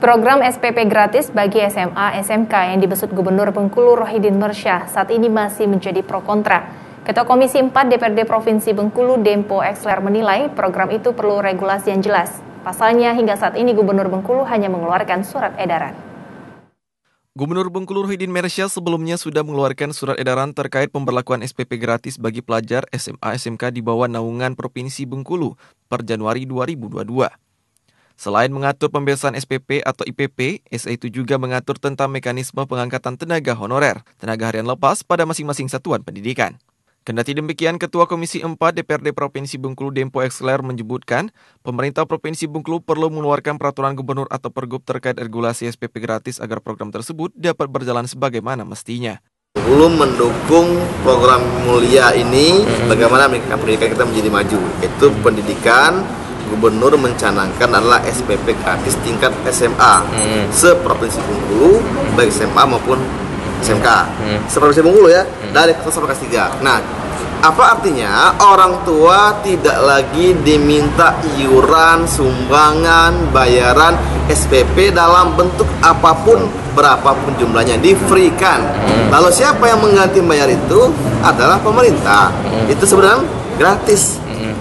Program SPP gratis bagi SMA, SMK yang dibesut Gubernur Bengkulu Rohidin Mersyah saat ini masih menjadi pro kontra. Ketua Komisi 4 DPRD Provinsi Bengkulu Dempo Exler menilai program itu perlu regulasi yang jelas. Pasalnya hingga saat ini Gubernur Bengkulu hanya mengeluarkan surat edaran. Gubernur Bengkulu Rohidin Mersyah sebelumnya sudah mengeluarkan surat edaran terkait pemberlakuan SPP gratis bagi pelajar SMA SMK di bawah naungan Provinsi Bengkulu per Januari 2022. Selain mengatur pembebasan SPP atau IPP, SA itu juga mengatur tentang mekanisme pengangkatan tenaga honorer, tenaga harian lepas pada masing-masing satuan pendidikan. Kendati demikian, Ketua Komisi 4 DPRD Provinsi Bengkulu Dempo Exler menyebutkan, pemerintah Provinsi Bengkulu perlu mengeluarkan peraturan gubernur atau pergub terkait regulasi SPP gratis agar program tersebut dapat berjalan sebagaimana mestinya belum mendukung program mulia ini bagaimana pendidikan kita menjadi maju itu pendidikan gubernur mencanangkan adalah SPP gratis tingkat SMA hmm. seprovinsi Bengkulu baik SMA maupun SMK hmm. seprovinsi Bengkulu ya hmm. dari kelas 1 sampai kelas 3 nah apa artinya orang tua tidak lagi diminta iuran, sumbangan, bayaran SPP dalam bentuk apapun berapapun jumlahnya di free kan. Hmm. Lalu siapa yang mengganti bayar itu adalah pemerintah. Hmm. Itu sebenarnya gratis. Hmm.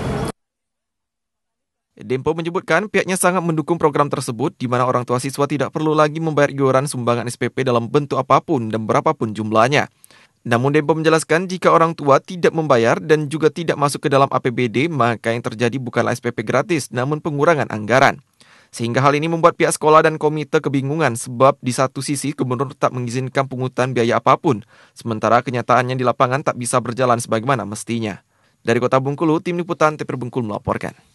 Dempo menyebutkan pihaknya sangat mendukung program tersebut di mana orang tua siswa tidak perlu lagi membayar iuran sumbangan SPP dalam bentuk apapun dan berapapun jumlahnya. Namun Dempo menjelaskan jika orang tua tidak membayar dan juga tidak masuk ke dalam APBD, maka yang terjadi bukanlah SPP gratis, namun pengurangan anggaran. Sehingga hal ini membuat pihak sekolah dan komite kebingungan sebab di satu sisi gubernur tak mengizinkan pungutan biaya apapun, sementara kenyataannya di lapangan tak bisa berjalan sebagaimana mestinya. Dari Kota Bungkulu, Tim Liputan TPR Bungkulu melaporkan.